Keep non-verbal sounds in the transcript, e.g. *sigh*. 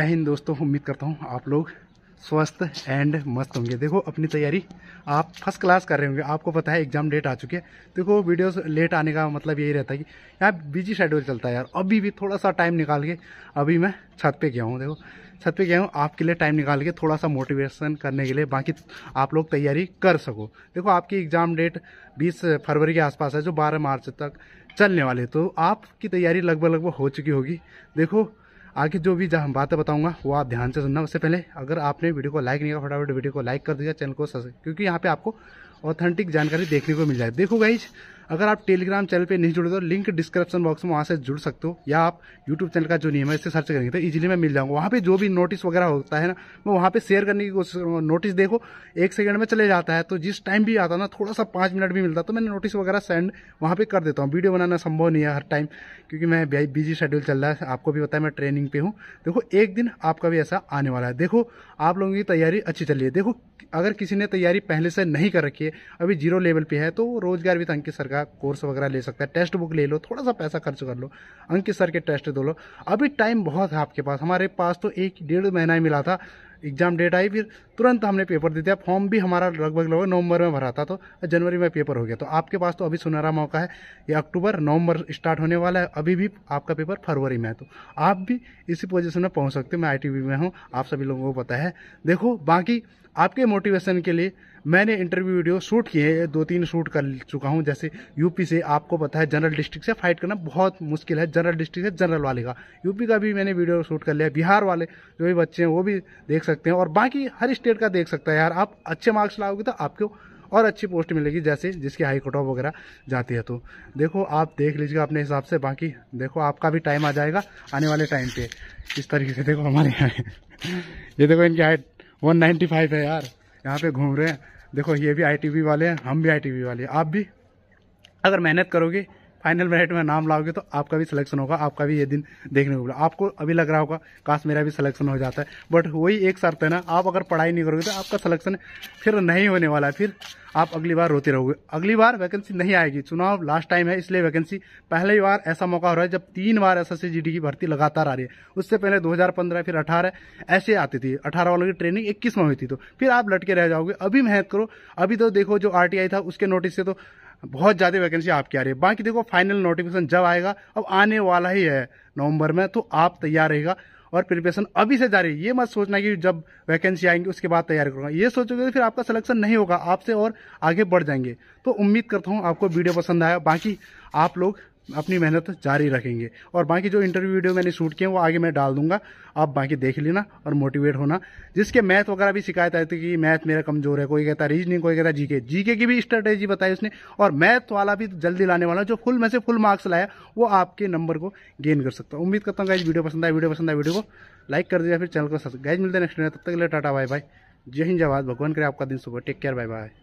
जय दोस्तों उम्मीद करता हूँ आप लोग स्वस्थ एंड मस्त होंगे देखो अपनी तैयारी आप फर्स्ट क्लास कर रहे होंगे आपको पता है एग्जाम डेट आ चुके हैं देखो वीडियोस लेट आने का मतलब यही रहता है कि यार बिजी शेड्यूल चलता है यार अभी भी थोड़ा सा टाइम निकाल के अभी मैं छत पे गया हूँ देखो छत पे गया हूँ आपके लिए टाइम निकाल के थोड़ा सा मोटिवेशन करने के लिए बाकी आप लोग तैयारी कर सको देखो आपकी एग्ज़ाम डेट बीस फरवरी के आसपास है जो बारह मार्च तक चलने वाले तो आपकी तैयारी लगभग लगभग हो चुकी होगी देखो आगे जो भी जहाँ बातें बताऊंगा वो आप ध्यान से सुनना उससे पहले अगर आपने वीडियो को लाइक नहीं किया फटाफट वीडियो को लाइक कर दिया चैनल को क्योंकि यहाँ पे आपको ऑथेंटिक जानकारी देखने को मिल जाए देखो गाइज अगर आप टेलीग्राम चैनल पर नहीं जुड़े तो लिंक डिस्क्रिप्शन बॉक्स में वहाँ से जुड़ सकते हो या आप यूट्यूब चैनल का जो नियम है इससे सर्च करेंगे तो इजीली मैं मिल जाऊंगा वहाँ पर जो भी नोटिस वगैरह होता है ना मैं वहाँ पर शेयर करने की कोशिश करूँगा नोटिस देखो एक सेकंड में चले जाता है तो जिस टाइम भी आता ना थोड़ा सा पाँच मिनट भी मिलता तो मैंने नोटिस वगैरह सेंड वहाँ पर कर देता हूँ वीडियो बनाना संभव नहीं है हर टाइम क्योंकि मैं बिजी शेड्यूल चल रहा है आपको भी पता है मैं ट्रेनिंग पे हूँ देखो एक दिन आपका भी ऐसा आने वाला है देखो आप लोगों की तैयारी अच्छी चल रही है देखो अगर किसी ने तैयारी पहले से नहीं कर रखी है अभी जीरो लेवल पर है तो रोजगार भी तंग की सरकार का कोर्स वगैरह ले सकता है टेस्ट बुक ले लो थोड़ा सा पैसा खर्च कर लो अंकित सर के टेस्ट दो लो अभी टाइम बहुत है आपके पास हमारे पास तो एक डेढ़ महीना ही मिला था एग्ज़ाम डेट आई फिर तुरंत हमने पेपर दे दिया फॉर्म भी हमारा लगभग लगभग नवंबर में भरा था तो जनवरी में पेपर हो गया तो आपके पास तो अभी सुनहरा मौका है ये अक्टूबर नवंबर स्टार्ट होने वाला है अभी भी आपका पेपर फरवरी में है तो आप भी इसी पोजिशन में पहुँच सकते मैं आई में हूँ आप सभी लोगों को पता है देखो बाकी आपके मोटिवेशन के लिए मैंने इंटरव्यू वीडियो शूट किए दो तीन शूट कर चुका हूँ जैसे यूपी से आपको पता है जनरल डिस्ट्रिक्ट से फाइट करना बहुत मुश्किल है जनरल डिस्ट्रिक्ट से जनरल वाले का यूपी का भी मैंने वीडियो शूट कर लिया बिहार वाले जो भी बच्चे हैं वो भी देख सकते सकते हैं और बाकी हर स्टेट का देख सकता है यार आप अच्छे मार्क्स लाओगे तो आपको और अच्छी पोस्ट मिलेगी जैसे जिसकी हाई कट ऑफ वगैरह जाती है तो देखो आप देख लीजिएगा अपने हिसाब से बाकी देखो आपका भी टाइम आ जाएगा आने वाले टाइम पे इस तरीके से देखो हमारे यहाँ *laughs* ये देखो इनकी हाइट 195 है यार यहाँ पे घूम रहे हैं देखो ये भी आईटीवी वाले हैं हम भी आईटीवी वाले हैं आप भी अगर मेहनत करोगे फाइनल मेरिट में नाम लाओगे तो आपका भी सिलेक्शन होगा आपका भी ये दिन देखने को मिला आपको अभी लग रहा होगा काश मेरा भी सिलेक्शन हो जाता है बट वही एक शर्त है ना आप अगर पढ़ाई नहीं करोगे तो आपका सिलेक्शन फिर नहीं होने वाला है फिर आप अगली बार रोते रहोगे अगली बार वैकेंसी नहीं आएगी चुनाव लास्ट टाइम है इसलिए वैकेंसी पहली बार ऐसा मौका हो रहा है जब तीन बार एस एस की भर्ती लगातार आ रही है उससे पहले 2015 फिर 18 ऐसे आती थी 18 वालों की ट्रेनिंग इक्कीस में हुई थी तो फिर आप लटके रह जाओगे अभी मेहनत करो अभी तो देखो जो आर था उसके नोटिस से तो बहुत ज़्यादा वैकेंसी आपकी आ रही है बाकी देखो फाइनल नोटिफिकेशन जब आएगा अब आने वाला ही है नवंबर में तो आप तैयार रहेगा और प्रिपरेशन अभी से जारी ये मत सोचना कि जब वैकेंसी आएंगी उसके बाद तैयार करूँगा ये सोचोगे तो फिर आपका सिलेक्शन नहीं होगा आपसे और आगे बढ़ जाएंगे तो उम्मीद करता हूँ आपको वीडियो पसंद आया बाकी आप लोग अपनी मेहनत जारी रखेंगे और बाकी जो इंटरव्यू वीडियो मैंने शूट किए वो आगे मैं डाल दूंगा आप बाकी देख लेना और मोटिवेट होना जिसके मैथ वगैरह भी शिकायत आई थी कि मैथ मेरा कमजोर है कोई कहता रीजनिंग कोई कहता जीके जीके की भी स्ट्रेटेजी बताई उसने और मैथ वाला भी जल्दी लाने वाला जो फुल में से फुल मार्क्स लाया वो आपके नंबर को गेन कर सकता हूँ उम्मीद करता हूँ गाइज वीडियो पसंद आए वीडियो पसंद आए वीडियो को लाइक कर दिया फिर चैनल को गाइज मिलते हैं नेक्स्ट तब तक के लिए टाटा बाय बाय जय हिंद जवाब भगवान करे आपका दिन सुबह टेक केयर बाय बाय